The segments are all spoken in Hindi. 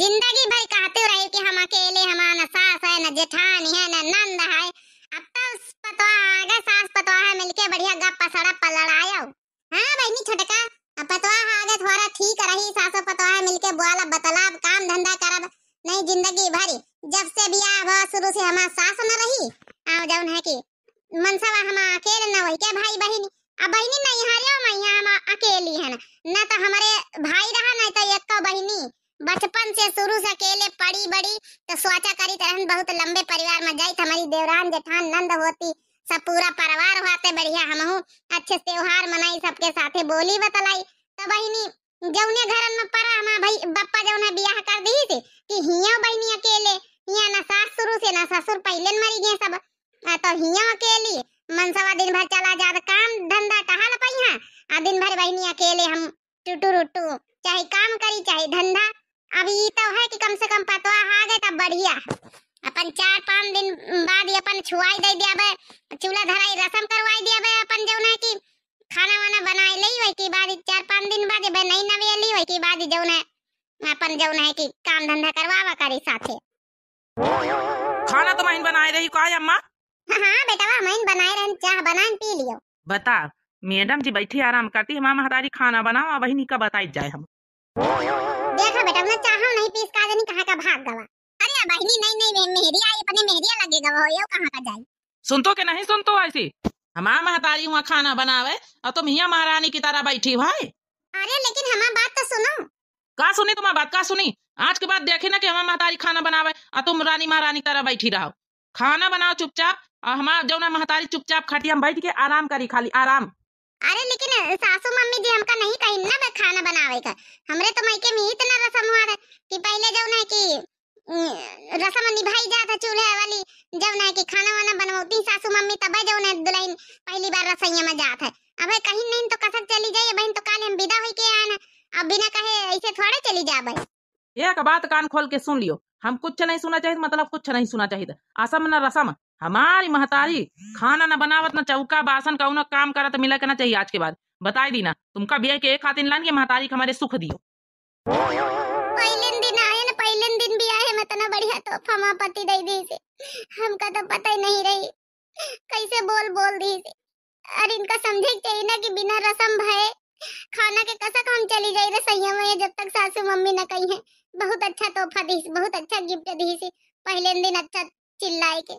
जिंदगी भर कहते रहे कि हम अकेले हमारा सास है न जेठानी है न नंद है अब तो उस पतवा आ गए सास पतवा है मिलके बढ़िया गप पसड़ा पलड़ाया हां नहीं छटका अब पतवा आ गए थोड़ा ठीक रही सास पतवा है मिलके बोला बतला अब काम धंधा करब नहीं जिंदगी भर जब से भी आ भा शुरू से हमार सास न रही आव जौन है कि मनसा हम अकेले न होई के भाई बहनी अब बहनी नहीं हरियो मैया हम अकेली है ना न तो हमारे भाई रहा नहीं तो एक तो बहनी बचपन से शुरू से अकेले पड़ी बड़ी तो सोचा करी तरह बहुत लंबे परिवार में जाई हमारी देवरान जेठान नंद होती सब पूरा परिवार होते बढ़िया हम अच्छे त्योहार मनाई सबके साथ बोली बतलाई तो बहनी जौने घर में पड़ा हमारा भाई बप्पा जौने ब्याह कर दी थी कि हिया बहनी अकेले हिया ना सास शुरू से ना ससुर पहले मरी गए सब तो हिया अकेली मनसवा दिन भर चला जा काम धंधा कहा टहल पाई हां दिन भर बहनी अकेले हम टूटू रुटू चाहे काम करी चाहे धंधा अभी तो है कि कम से कम पतवा आ हाँ गए तब बढ़िया अपन चार पांच दिन बाद ये अपन छुआई दे दिया बे चूल्हा धराई रसम करवाई दिया बे अपन जो है कि खाना वाना बनाए ली हुई के बाद चार पांच दिन बाद बे नई नवेली हुई के बाद जो है अपन जो है कि काम धंधा करवावा करी साथे खाना तो मैं बनाए रही का अम्मा हाँ बेटा मैं बनाए रहन चाह बनान पी लियो बता मैडम जी बैठी आराम करती है मामा हतारी खाना बनाओ वही का बताई जाए हम देखा बेटा मैं चाहा नहीं पीस का जानी कहां का भाग गवा अरे बहनी नहीं नहीं मेहरिया आई अपने मेहरिया लगे गवा ये कहां का जाई सुन तो के नहीं सुन तो ऐसी हमार महतारी हुआ खाना बनावे और तुम हिया महारानी की तरह बैठी भाई अरे लेकिन हमार बात तो सुनो का सुनी तुम्हारी बात का सुनी आज के बाद देखे ना कि हमार महतारी खाना बनावे और तुम रानी महारानी तरह बैठी रहो खाना बनाओ चुपचाप और हमारा जो ना महतारी चुपचाप खटिया में बैठ के आराम करी खाली आराम अरे लेकिन सासू मम्मी जी हमका नहीं कही ना खाना बनावे का हमरे तो मायके में इतना रसम हुआ था कि पहले जो ना कि रसम निभाई जाता चूल्हे वाली जब ना कि खाना वाना बनवाती सासू मम्मी तब जो ना दुलाइन पहली बार रसोईया में जात है अब कहीं नहीं तो कसक चली जाइए बहन तो काल हम विदा होई के आना अब बिना कहे ऐसे थोड़े चली जा भाई एक बात कान खोल के सुन लियो हम कुछ नहीं सुना चाहिए मतलब कुछ नहीं सुना चाहिए असम ना रसम हमारी महतारी खाना ना बनावत ना चौका बासन का उन्हें काम करत मिला करना चाहिए आज के बाद बता बताई दीना तुमका बिया के एक खातिन लान के महतारी के हमारे सुख दियो पहले दिन आए ना पहले दिन भी आए मैं तना तो बढ़िया तोहफा मां पति दे दी से हमका तो पता ही नहीं रही कैसे बोल बोल दी से और इनका समझे चाहिए ना कि बिना रसम भय खाना के कसा काम चली जाई रे में जब तक सासू मम्मी न कही है बहुत अच्छा तोहफा दीस बहुत अच्छा गिफ्ट दीस पहले दिन अच्छा चिल्लाए के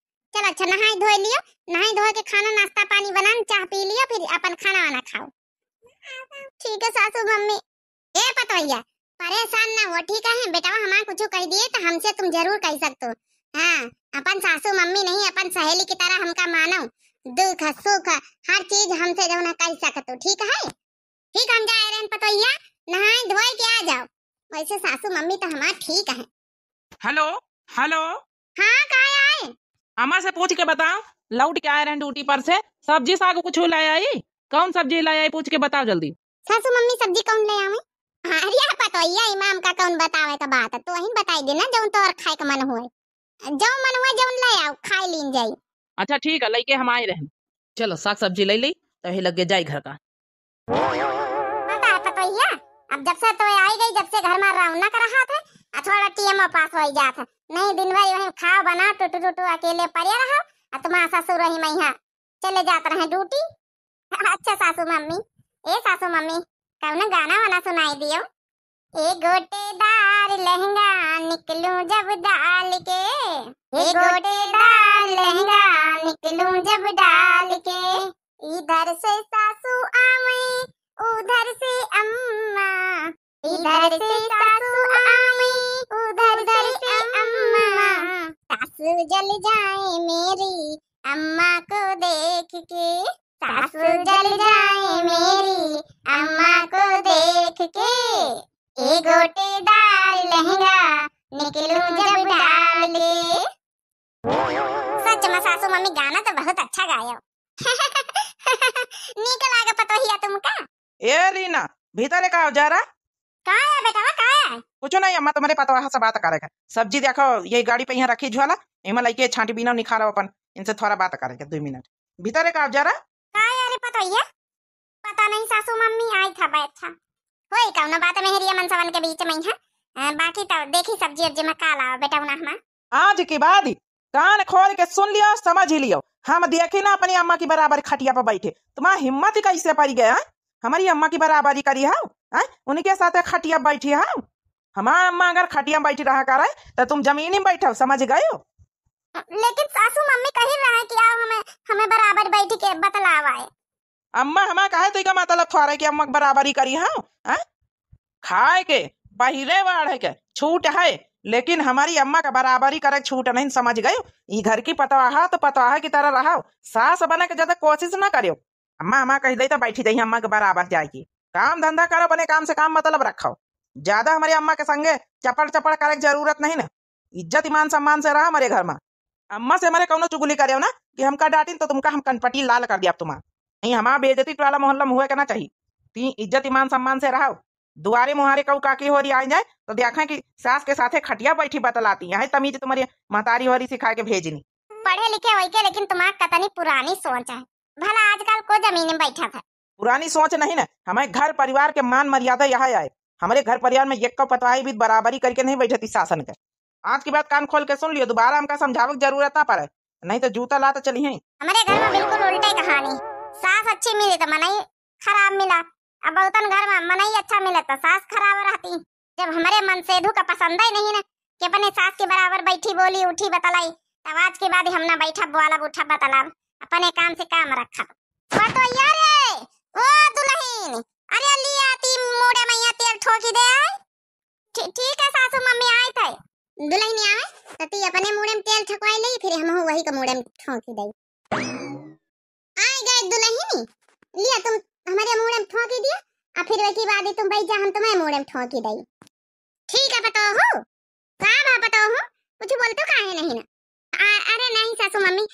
चल अच्छा नहाई धोई लियो नहाई धोई के खाना नाश्ता पानी बना चाय पी लियो फिर अपन खाना वाना खाओ ठीक है सासू मम्मी ए पतवैया परेशान ना हो ठीक है बेटा हमारा कुछ कह दिए तो हमसे तुम जरूर कह सकते हो हाँ अपन सासू मम्मी नहीं अपन सहेली की तरह हमका मानो दुख सुख हर चीज हमसे जो ना कह सकते हो ठीक है ठीक हम जाए रहे पतवैया नहाए धोए के आ जाओ वैसे सासू मम्मी तो हमारा ठीक है हेलो हेलो हाँ कहा आए अमर से पूछ के बताओ लौट के आए रहे ड्यूटी पर से सब्जी साग कुछ ले आई कौन सब्जी ले आई पूछ के बताओ जल्दी सासू मम्मी सब्जी कौन ले आवे अरे यार पतोइया इमाम का कौन बतावे का बात है तो वही बताई देना जौन तो और खाए का मन होए जौन मन होए जौन ले आओ खाए लीन जाई अच्छा ठीक है लेके हम आए रहे चलो साग सब्जी ले ली तो ही लग लगे जाई घर का बता पतोइया अब जब से तो आई गई जब से घर में रौनक रहा था थोड़ा टीएमओ पास हो जात है नहीं दिन भर यही खाओ बना टूटू टूटू अकेले पड़े रहो और तुम्हारा सासू रही मैं यहाँ चले जाते रहे ड्यूटी अच्छा सासू मम्मी ए सासू मम्मी ना गाना वाना सुनाई दियो ए गोटेदार लहंगा निकलू जब डाल के ए गोटेदार लहंगा निकलू जब डाल के इधर से सासू आवे उधर से अम्मा इधर से सासू आवे सासू जल जाए मेरी अम्मा को देख के सासू जल जाए मेरी अम्मा को देख के ए दाल लहंगा निकलू जब डाल के सच में सासू मम्मी गाना तो बहुत अच्छा गायो निकल आगे पता ही है तुमका ए रीना भीतर का जा रहा का है बेटा का है कुछ नहीं अम्मा तुम्हारे पतवा से बात करेगा सब्जी देखो ये गाड़ी पे यहाँ रखी झोला एमा लइके छाटी बिना निखारब अपन इनसे थोड़ा बात के 2 मिनट भीतर एक आप जरा काय अरे पता ही है पता नहीं सासू मम्मी आई था बैठा होई कौनो बात में मेहरिया मनसावन के बीच में है बाकी तो देखी सब्जी अब जे में का लाओ बेटा उना हम आज की बात कान खोल के सुन लियो समझ लियो हम देखे ना अपनी अम्मा की बराबर खटिया पर बैठे तुम्हारा हिम्मत कैसे पड़ गया हमारी अम्मा की बराबरी करी है उनके साथ खटिया बैठी है हमारा अम्मा अगर खटिया बैठी रहा कर तो तुम जमीन में बैठो समझ गए हो लेकिन सासू मम्मी कही रहा है कि आओ हमें हमें बराबर बैठ के बतलाव आए अम्मा हमें कहे तो का मतलब थोड़ा कि अम्मा बराबरी करी हाँ? हाँ खाए के बहिरे वाड़ के छूट है लेकिन हमारी अम्मा का बराबरी करे छूट नहीं समझ गयो ई घर की पतवाहा तो पतवाहा की तरह रहा सास बने के ज्यादा कोशिश ना करियो अम्मा हमें कही दे तो बैठी जाइए अम्मा के बराबर जाएगी काम धंधा करो बने काम से काम मतलब रखो ज्यादा हमारी अम्मा के संगे चपड़ चपड़ करे जरूरत नहीं ना इज्जत ईमान सम्मान से रहा हमारे घर में अम्मा से हमारे कौन चुगुली करे ना कि हमका डांटी तो तुमका हम कनपटी लाल कर दिया तुम्हारा नहीं हमारा बेजती वाला मोहल्ला मुहे करना चाहिए ती इज्जत ईमान सम्मान से रहो दुआरे मुहारे कऊ काकी हो रही आ जाए तो देखा कि सास के साथ खटिया बैठी बतलाती है तमीज तुम्हारी महतारी हो रही सिखा के भेजनी पढ़े लिखे वही लेकिन तुम्हारी कतनी पुरानी सोच है भला आजकल को जमीन में बैठा था पुरानी सोच नहीं ना हमारे घर परिवार के मान मर्यादा यहाँ आए हमारे घर परिवार में एक पतवाही भी बराबरी करके नहीं बैठती शासन का आज की बात कान खोल के सुन लियो दोबारा हमका समझावे की जरूरत ना पड़े नहीं तो जूता ला तो चली है हमारे घर में बिल्कुल उल्टा कहानी सास अच्छी मिली तो मनाई खराब मिला अब बहुतन घर में मनाई अच्छा मिला तो सास खराब रहती जब हमारे मन से का पसंद ही नहीं ना कि अपने सास के बराबर बैठी बोली उठी बतलाई तब आज के बाद हमने बैठा बोला उठा बतला अपने काम से काम रखा बतो यारे ओ दुल्हन अरे लिया ती मोड़े मैया तेल ठोकी दे ठीक है सासू मम्मी आई थे दुलाई नहीं आवे तो ती अपने मुड़े में तेल ठकवाई ले फिर हम वही का मुड़े में ठोंकी दई आए गए दुल्हनी लिया तुम हमारे मुड़े में ठोंकी दिया और फिर वही बाद तुम भाई जा हम तुम्हारे मुड़े में ठोंकी दई ठीक है बताओ हो का बा बताओ हो कुछ बोलते का है नहीं ना आ, अरे नहीं सासू मम्मी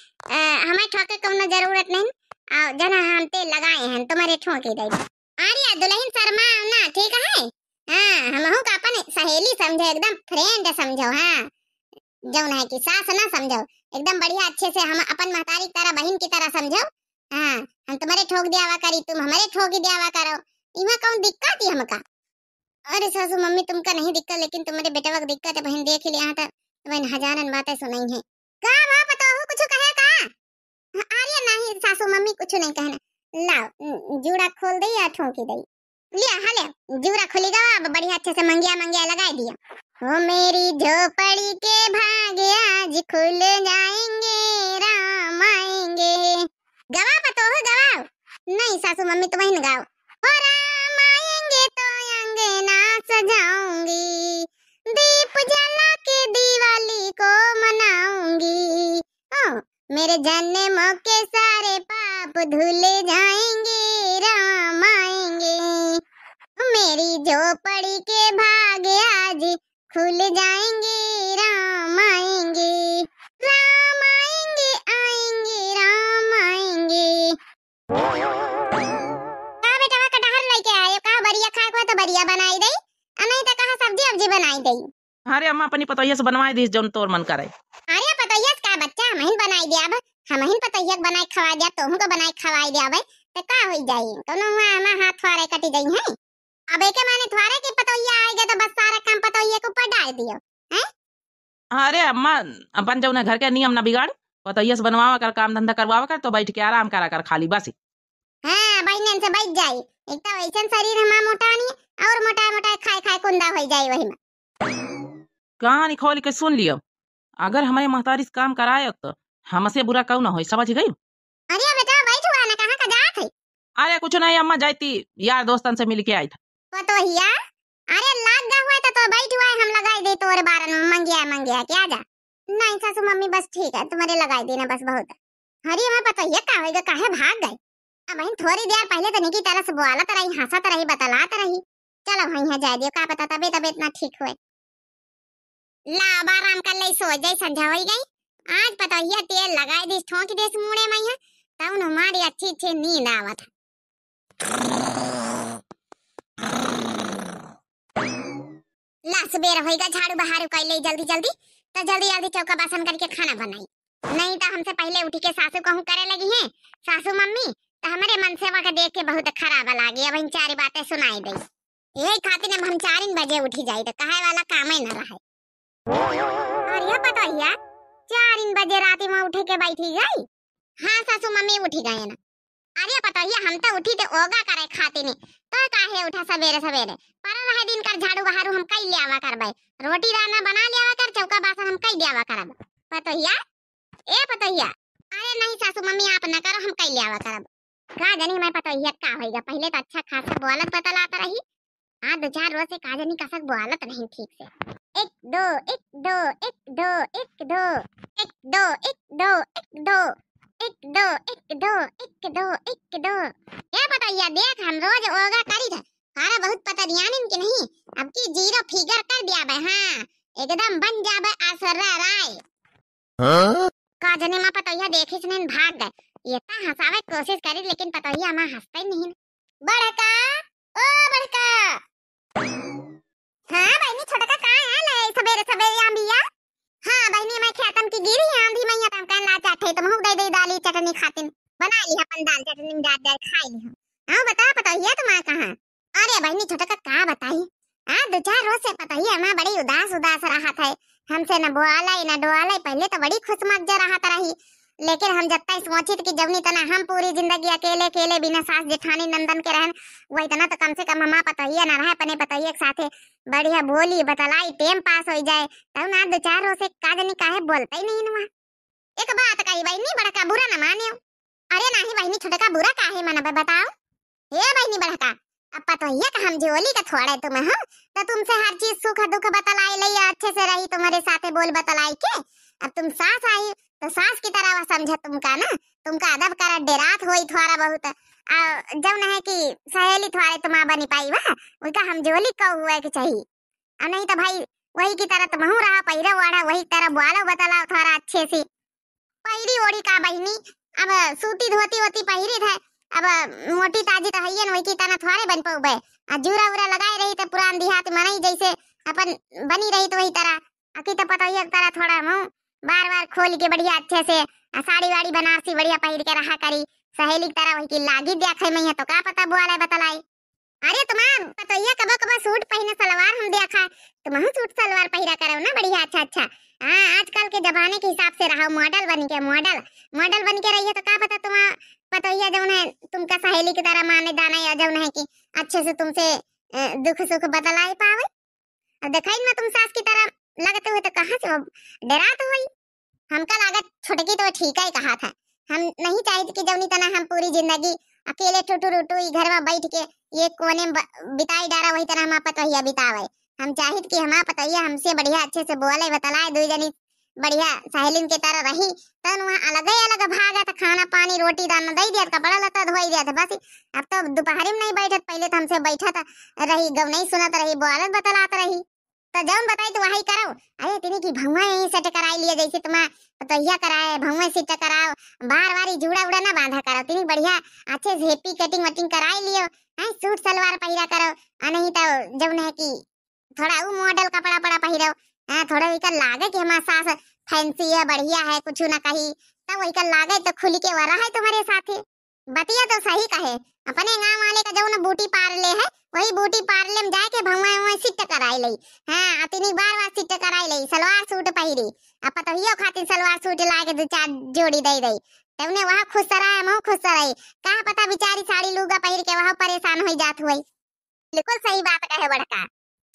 हमें ठोके कोनो जरूरत नहीं आ जना हम ते लगाए हैं तुम्हारे ठोंकी दई अरे दुल्हन शर्मा ना ठीक है हाँ हमहू का अपन सहेली समझो एकदम फ्रेंड समझो हाँ जौन है कि सास ना समझो एकदम बढ़िया अच्छे से हम अपन महतारी की तरह बहन की तरह समझो हाँ हम तुम्हारे ठोक दिया दियावा करी तुम हमारे ठोक दिया दियावा करो इमा कौन दिक्कत ही हमका अरे सासू मम्मी तुमका नहीं दिक्कत लेकिन तुम्हारे बेटा का दिक्कत है बहन देख ही लिया था तो बहन हजारन बातें सुनाई है का मां बताओ कुछ कहे का अरे नहीं सासू मम्मी कुछ नहीं कहना लाओ जूड़ा खोल दई या ठोकी दई लिया हाँ खुली गवा अब बढ़िया अच्छे से मंगिया मंगिया लगा दिया ओ मेरी झोपड़ी के भाग आज खुल जाएंगे राम आएंगे गवा पतो हो गवाओ नहीं सासू मम्मी तो वही गाओ ओ राम आएंगे तो अंगना सजाऊंगी दीप जला के दिवाली को मनाऊंगी ओ मेरे जन्मों के सारे पाप धुले जाएंगे झोपड़ी के भागे आज खुल जाएंगे राम आएंगे राम आएंगे आएंगे राम आएंगे का बेटा का कटहर लेके आयो का बढ़िया खा को तो बढ़िया बनाई दई अनई तो कहा सब्जी अब्जी बनाई दई अरे अम्मा अपनी पतैया से बनवाए दीस जौन तोर मन करे अरे पतैया का बच्चा हमहिन बनाई दिया अब हमहिन पतैया बनाई खवा दिया तोहू को बनाई खवाई दिया अब त तो का होई जाई कोनो तो हुआ हाथ वारे कटी जाई है अब एक माने थारे के पतोइया आएगा तो बस सारा काम पतोइया को डाल दियो हैं अरे अम्मा अपन ना घर के नियम ना बिगाड़ पतोइया से बनवावा कर काम धंधा करवावा कर तो बैठ के आराम करा कर खाली बस हां बहनन से बैठ जाई एक तो ऐसन शरीर हमा मोटा नहीं और मोटा मोटा खाए खाए कुंदा हो जाई वही में कहानी खोल के सुन लियो अगर हमारे महतारी काम कराए तो हमसे बुरा कौन ना हो समझ गई अरे बेटा बैठ हुआ ना कहां का जात है अरे कुछ नहीं अम्मा जाती यार दोस्तन से मिल के आई था तो तो हिया अरे लाग गा हुआ तो तो बैठ हुआ है हम लगाई दे तोर बारन मंगिया मंगिया क्या जा नहीं सासू मम्मी बस ठीक है तुम्हारे लगाई देना बस बहुत हरी हमें पता ये का होएगा काहे भाग गए अब बहन थोड़ी देर पहले तो निकी तरह से बोला तरही तो हंसा तरही तो बतला तरही चलो हई है जा दियो का पता तबे तबे इतना ठीक हुए ला अब आराम कर ले सो जाए समझा होई गई आज पता हिया तेल लगाए दिस ठोंक दिस मुड़े मैया तब मारी अच्छी अच्छी नींद आवत ला सुबेर होएगा झाड़ू बहारू कर ले जल्दी जल्दी तो जल्दी जल्दी चौका बासन करके खाना बनाई नहीं तो हमसे पहले उठी के सासू कहूँ करे लगी है सासू मम्मी तो हमारे मन सेवा का देख के बहुत खराब लागे अब इन चारी बातें सुनाई दी यही खातिर हम चार बजे उठी जाई तो कहे वाला काम ही न रहे और ये पता चार बजे रात में उठी के बैठी गई हाँ सासू मम्मी उठी गए ना अरे पतहिया हम तो उठी थे ओगा करे खाते ने तो काहे उठा सवेरे सवेरे पर रहे दिन कर झाड़ू बहारू हम कई ले आवा करबे रोटी दाना बना ले आवा कर चौका बासन हम कई ले आवा करब पतहिया ए पतहिया अरे नहीं सासू मम्मी आप ना करो हम कई ले आवा करब का जानी मैं पतहिया का होएगा पहले तो अच्छा खासा बोलत पता बतलात रही हां दो चार रोज से का जानी कसक बोलत नहीं ठीक से एक दो एक दो एक दो एक दो एक दो एक दो एक दो एक दो एक दो एक दो एक दो ये पटोइया देख हम रोज योगा करी था हारा बहुत पता दिया इनके नहीं अब की जीरो फिगर कर दिया बे हां एकदम बन जाबे आसरा राय हां का जने मा पटोइया देखिस भाग गए ये ता तो हंसावे कोशिश करी लेकिन पटोइया मा हंसता ही नहीं बड़का ओ बड़का हां भाई नहीं छोटका कहां है ले सवेरे सवेरे आंबिया हां बहनी मैं खेतम की गिरी हां भी मैया यहां कान ला चाटे तुम तो हो दे दे दाली चटनी खातिन बना ली अपन दाल चटनी में डाल दे खाई ली हां बता पता तो मां कहां अरे बहनी छोटा का कहां बताई हां दो चार रोज से पता ही मैं बड़ी उदास उदास रहा था हमसे न बोआला न डोआला पहले तो बड़ी खुश जा रहा था रही लेकिन हम जब तक सोचित कि जवनी तना हम पूरी जिंदगी अकेले अकेले बिना सास जेठानी नंदन के रहन वही तना तो कम से कम हमा पतहिया ना रहे पने पतहिया एक साथे बढ़िया बोली बतलाई टाइम पास हो जाए तब ना दो चार हो से का जानी काहे बोलते ही नहीं नुआ एक बात कही भाई बहनी बड़का बुरा ना मानियो अरे नहीं बहनी छोटका बुरा काहे मानबे बताओ हे बहनी बड़का अब पतहिया का हम जीवली का थोड़े तुम्हें हम तो तुमसे हर चीज सुख दुख बतलाई लिया अच्छे से रही तुम्हारे साथे बोल बतलाई के अब तुम सास आई तो सास की तरह वह समझ तुमका ना तुमका अदब कर डेरात हो थोड़ा बहुत जब न है कि सहेली थोड़े तुम बन पाई वह उनका हम जोली कऊ हुए के चाहिए अब नहीं तो भाई वही की तरह तुम रहा पैरो वाड़ा वही तरह बोलो बतलाओ थोड़ा अच्छे से पैरी ओढ़ी का बहनी अब सूती धोती वोती पहरी है अब मोटी ताजी तो है वही की तरह थोड़े बन पाऊबे आ जूरा उरा लगाए रही तो पुरान देहात मनाई जैसे अपन बनी रही तो वही तरह अकी तो पता ही तरह थोड़ा मुँह बार बार खोल के बढ़िया अच्छे से साड़ी वाड़ी बनारसी बढ़िया पहन के रहा करी सहेली तरह वही की लागी देखे में तो का पता बुआ बुआला बतलाई अरे तुम्हार तो कबो कबो सूट पहने सलवार हम देखा तुम तो हम सूट सलवार पहरा करो ना बढ़िया अच्छा अच्छा हाँ आजकल के जमाने के हिसाब से रहा मॉडल बन के मॉडल मॉडल बन के रही है तो का पता तुम पतोइया जो है तुमका सहेली की तरह माने जाना या जो है कि अच्छे से तुमसे दुख सुख बतलाई पावे अब देखा ना तुम सास की तरह लगत हुए तो कहा से डरा तो हुई हमका लागत छोटकी तो ठीक है कहा था हम नहीं चाहे कि जवनी तना हम पूरी जिंदगी अकेले टूटू रूटू घर में बैठ के ये कोने में बिताई डारा वही तरह हम पतोहिया बितावे हम चाहिए कि हमारा पतोहिया हमसे बढ़िया अच्छे से बोले बतलाए दुई जनी बढ़िया सहेलिन के तरह रही तन वहाँ अलग ही अलग भागा था खाना पानी रोटी दाना दे दिया कपड़ा लता धोई दिया था बस अब तो दोपहर में नहीं बैठत पहले तो हमसे बैठा था रही गव नहीं सुनत रही बोलत बतलात रही तो जौन बताई तो वही करो अरे तिनी की भंगवा यही सेट कराई लिए जैसे तुम पतहिया कराए भंगवा सेट कराओ बार बार जुड़ा उड़ा ना बांधा करो तिनी बढ़िया अच्छे से हैप्पी कटिंग वटिंग कराई लियो हैं सूट सलवार पहिरा करो आ नहीं तो जौन है कि थोड़ा ऊ मॉडल कपड़ा पड़ा पहिरो हैं थोड़ा इका लागे कि हमार सास फैंसी है बढ़िया है कुछ ना कही तब इका लागे तो खुल के वाला है तुम्हारे साथी बतिया तो सही कहे अपने गांव वाले का जो ना बूटी पार ले है वही बूटी पार ले में जाए के भंगवा में सिट कराई लई हां अतिनी बार बार सिट कराई लई सलवार सूट पहिरी अपन तो हियो खातिर सलवार सूट लाके दो चार जोड़ी दे दई तबने वहां खुश रहा मऊ खुश रही कहां पता बिचारी साड़ी लूगा पहिर के वहां परेशान हो जात हुई बिल्कुल सही बात कहे बड़का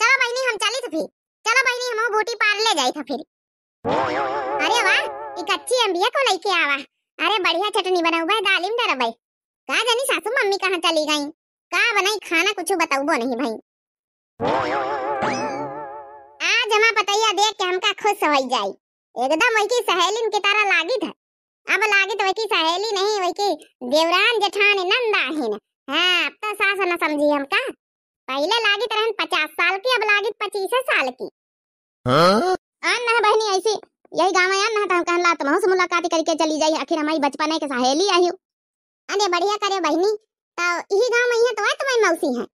चलो बहनी हम चली थी चलो बहनी हम बूटी पार ले जाई था फिर अरे वाह ई कच्ची एमबीए को लेके आवा अरे बढ़िया चटनी बनाऊ भाई दालिम डरबई का जानी सासू मम्मी कहाँ चली गई का बनाई खाना कुछ बताऊबो नहीं भाई आज हमारा पतैया देख के हमका खुश हो जाई एकदम वही की सहेली के तारा लागी था अब लागी तो वही सहेली नहीं वही की देवरान जेठान नंदा है हाँ अब तो सास ना समझी हमका पहले लागी तरह पचास साल की अब लागी पच्चीस साल की हाँ? आन ना बहनी ऐसी यही गाँव तो ना कहला तुम मुलाकात करके चली जाई आखिर हमारी बचपन के सहेली आई अरे बढ़िया करे बहनी तो यही गांव में है तो आए तुम्हारी मौसी है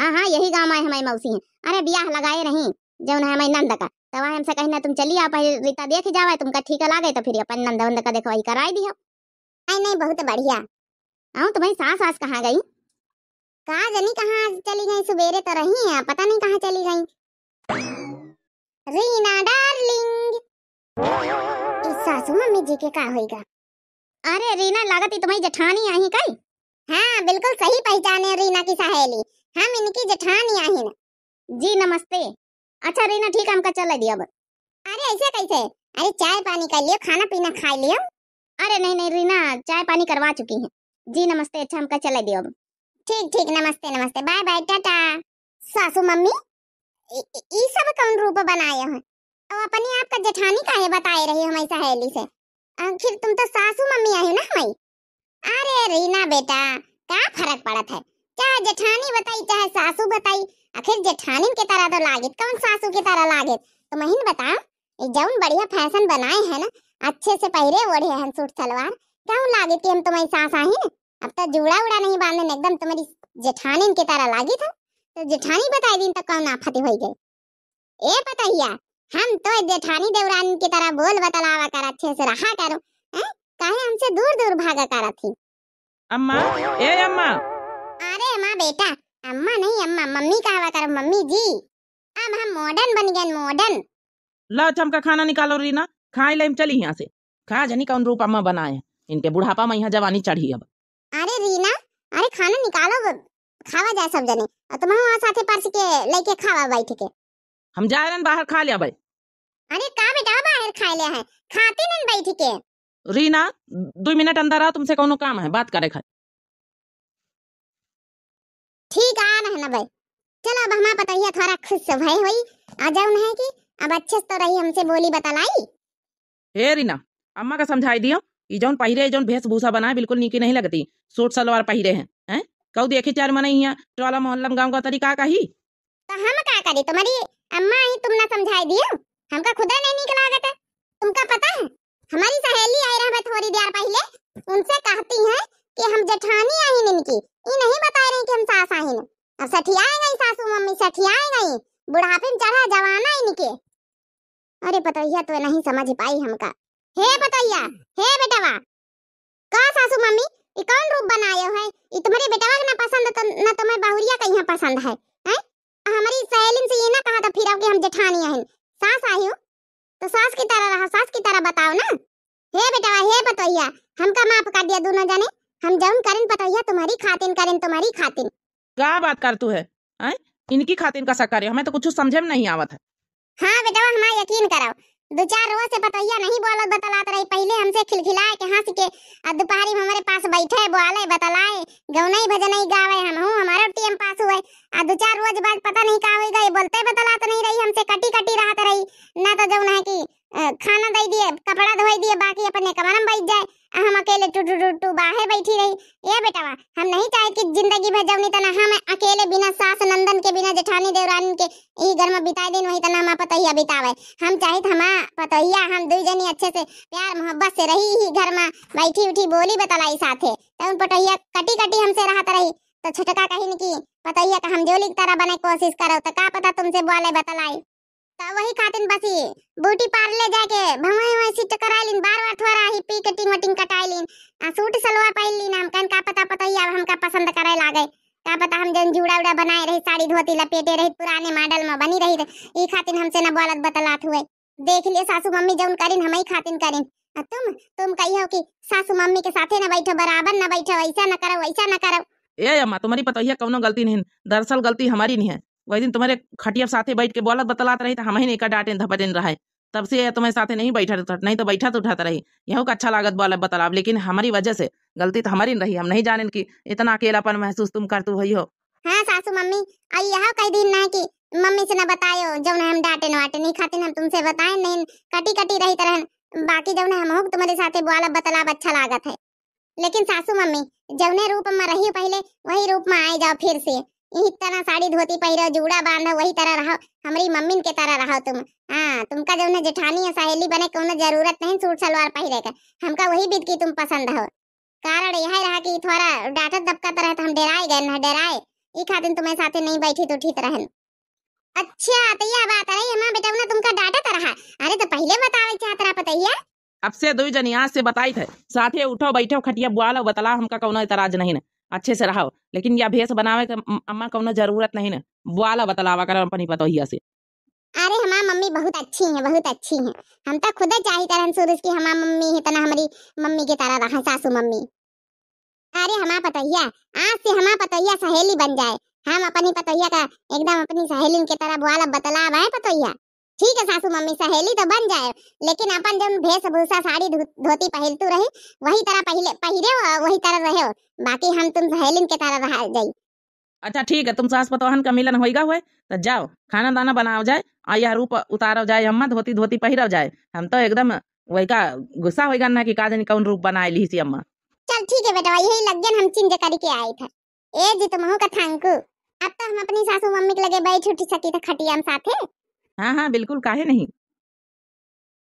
हाँ हाँ यही गांव में हमारी मौसी है अरे ब्याह लगाए रही जो है हमारी नंद का तो वहाँ हमसे कहना तुम चलिए आप रीता देख जावा तुमका ठीक ला गए तो फिर अपन नंद वंद का देखो वही कराई दियो नहीं नहीं बहुत बढ़िया आऊँ तुम्हारी सास वास कहाँ गई कहा जनी कहाँ चली गई सुबेरे तो रही है पता नहीं कहाँ चली गई रीना डार्लिंग इस सासू मम्मी जी के का होएगा अरे रीना लागत ही तुम्हारी जठानी आही कई हाँ बिल्कुल सही पहचाने रीना की सहेली हम इनकी जठानी आहिन जी नमस्ते अच्छा रीना ठीक हमका चल दिया अब अरे ऐसे कैसे अरे चाय पानी कर लियो खाना पीना खा लियो अरे नहीं नहीं रीना चाय पानी करवा चुकी है जी नमस्ते अच्छा हमका चल दियो अब ठीक ठीक नमस्ते नमस्ते बाय बाय टाटा सासू मम्मी ये सब कौन रूप बनाया है और अपने आप का जठानी का है बताए रही हमारी सहेली से आखिर तुम तो सासू मम्मी आई ना हमारी अरे रीना बेटा का फर्क पड़त है चाहे जेठानी बताई चाहे सासू बताई आखिर जेठानी के तरह तो लागत कौन सासू के तरह लागत तो महीन बताओ जौन बढ़िया फैशन बनाए है ना अच्छे से पहरे ओढ़े हैं सूट सलवार कौन लागत कि हम तुम्हारी सास आई अब तो जूड़ा उड़ा नहीं बांधे एकदम तुम्हारी जेठानी के तरह लागी था तो जेठानी बताई दिन तो कौन आफत हो गई ए बताइया हम तो जेठानी देवरानी की तरह बोल बतलावा कर अच्छे से रहा करो काहे हमसे दूर दूर भागा करा थी अम्मा ए अम्मा अरे अम्मा बेटा अम्मा नहीं अम्मा मम्मी कहवा करो मम्मी जी अब हम मॉडर्न बन गए मॉडर्न ला चमका खाना निकालो रीना खाए ले चली यहाँ से खा जानी कौन रूप अम्मा बनाए इनके बुढ़ापा में यहाँ जवानी चढ़ी अब अरे रीना अरे खाना निकालो खावा जाए सब जने और तुम वहाँ साथे पर्स के लेके खावा बैठ के हम जा रहे बाहर खा लिया भाई अरे का जा बाहर खा लिया है खाते भाई ठीक है रीना दो मिनट अंदर आ तुमसे कोनो काम है बात करे खा ठीक आ ना ना भाई चलो अब हमें पता ही थोड़ा खुश से भाई हुई आ जाओ ना है कि अब अच्छे से तो रही हमसे बोली बता लाई हे रीना अम्मा का समझाई दियो ये जौन पहिरे जौन भूसा बनाए बिल्कुल नीकी नहीं लगती सूट सलवार पहिरे हैं हैं कऊ देखे चार मने हिया टोला मोहल्ला गांव का तरीका का ही तो हम का करे तुम्हारी अम्मा ही तुम ना समझाई दियो हमका खुदा नहीं निकल आगत तुमका पता है हमारी सहेली आई रहा थोड़ी देर पहले उनसे कहती है कि हम जठानी आई नहीं की ये नहीं बता रही कि हम सास आई नहीं अब सठियाए गई सासू मम्मी सठियाए गई बुढ़ापे में चढ़ा जवाना इनके अरे पतैया तो नहीं समझ पाई हमका हे पतैया हे बेटावा का सासू मम्मी ये कौन रूप बनायो है ये तुम्हारे बेटवा ना पसंद तो ना तुम्हें बहुरिया कहीं पसंद है हैं हमारी फिर आपके हम जेठानी हन सास आयो तो सास की तरह रहा सास की तरह बताओ ना हे बेटा हे पतोहिया हमका माफ कर दिया दोनों जाने हम जम करें पतोहिया तुम्हारी खातिन करें तुम्हारी खातिन क्या बात कर तू है आए? इनकी खातिन का सकार हमें तो कुछ समझ में नहीं आवत है हाँ बेटा हमारा यकीन कराओ दो चार रोज से बतैया नहीं बोलत बतलात रही पहले हमसे खिलखिलाए के हंस के आ दोपहरी में हमारे पास बैठे बोले बतलाए भजन भजनई गावे हम हूं हमारा टीएम पास हुए आ दो चार रोज बाद पता नहीं का होई गई बोलते बतलात नहीं रही हमसे कटी कटी रहत रही ना तो जौन है कि खाना दे दिए कपड़ा धोई दिए बाकी अपने कमरा में बैठ जाए हम अकेले टुटू टुटू बाहर बैठी रही ये बेटावा हम नहीं चाहे कि जिंदगी भर जवनी तना तो हम अकेले बिना सास नंदन के बिना जेठानी देवरानी के ई घर में बिताए दिन वही तना तो हम पतहिया बितावे हम चाहिए तो हम पतहिया हम दुई जनी अच्छे से प्यार मोहब्बत से रही ही घर में बैठी उठी बोली बतलाई साथे तो उन पटहिया कटी कटी हमसे रहत रही तो छटका कहीं की पतहिया का हम जोली तरह बने कोशिश करो तो का पता तुमसे बोले बतलाई तब वही खातिन बसी बूटी पार्ले जाके भमई भवाई वैसी लिन बार बार थोड़ा ही पी कटिंग वटिंग लिन आ सूट सलवार पहन पहिलिन हम कन का पता पता ही अब हमका पसंद करे लागे का पता हम जन जुड़ा उड़ा बनाए रही साड़ी धोती लपेटे रही पुराने मॉडल में बनी रही ई खातिन हमसे ना बोलत बतलात हुए देख लिए सासू मम्मी जउन करिन हमई खातिन करिन आ तुम तुम कही हो कि सासू मम्मी के साथे ना बैठो बराबर ना बैठो ऐसा ना करो ऐसा ना करो ए अम्मा तुम्हारी पतहिया कौनो गलती नहीं दरअसल गलती हमारी नहीं है वही दिन तुम्हारे खटिया साथे बैठ के बोलत बतलात रही तो हम ही नहीं का डांटे धपटेन रहा तब से तुम्हारे साथे नहीं बैठा था नहीं तो बैठा तो उठाता रही यहू का अच्छा लागत बोलत बतलाब लेकिन हमारी वजह से गलती तो हमारी रही हम नहीं जाने की इतना अकेलापन महसूस तुम करते हुई हो हाँ सासू मम्मी आई यहाँ कई दिन ना कि मम्मी से ना बतायो जब ना हम डाटे वाटे नहीं खाते हम तुमसे बताए नहीं कटी कटी रही तरह बाकी जब ना हम हो तुम्हारे साथे बोला बतलाब अच्छा लागत है लेकिन सासू मम्मी जब ने रूप में रही पहले वही रूप में आए जाओ फिर से इस तरह साड़ी धोती पहिरो जूड़ा बांधो वही तरह रहो हमारी मम्मी के तरह रहो तुम हाँ तुमका जो जेठानी या सहेली बने कौन जरूरत नहीं सूट सलवार पहरे का हमका वही बीत की तुम पसंद हो कारण यह रहा कि थोड़ा डाटा दबका तरह तो हम डराए गए ना डराए ई खातिन तुम्हारे साथे नहीं बैठी तो ठीक रहन अच्छा तो यह बात है अम्मा हाँ बेटा ना तुमका डाटा तरह अरे तो पहले बतावे चाहत रहा पतैया अब से दो जनिया से बताई थे साथे उठो बैठो खटिया बुआ लो बतला हमका कौनो इतराज नहीं ना अच्छे से रहो लेकिन यह भेष बनावे के अम्मा को जरूरत नहीं ना बुआला बतलावा कर अपनी पतोहिया से अरे हमार मम्मी बहुत अच्छी है बहुत अच्छी है हम तो खुद चाहिए तरह सूरज की हमार मम्मी है तना तो हमारी मम्मी के तारा रहा सासू मम्मी अरे हमार पतोहिया आज से हमार पतोहिया सहेली बन जाए हम अपनी पतोहिया का एकदम अपनी सहेली के तरह बुआला बतलावा है पतोहिया ठीक है सासू मम्मी सहेली तो बन जाए लेकिन अपन जब वेशभूषा साड़ी धोती पहनतू रही वही तरह पहले पहरे हो वही तरह रहे हो बाकी हम तुम सहेलिन के तरह रह जाई अच्छा ठीक है तुम सास पतोहन का मिलन होएगा हुए तो जाओ खाना दाना बनाओ जाए आ यह रूप उतारो जाए अम्मा धोती धोती पहरव जाए हम तो एकदम वही का गुस्सा होएगा ना कि का जानी कौन रूप बनाए ली सी अम्मा चल ठीक है बेटा यही लग गया हम चिंज करके आए थे ए जी तुम तो का थैंक अब तो हम अपनी सासू मम्मी के लगे बैठ उठ सकी था तो खटिया में साथे हाँ हाँ बिल्कुल काहे नहीं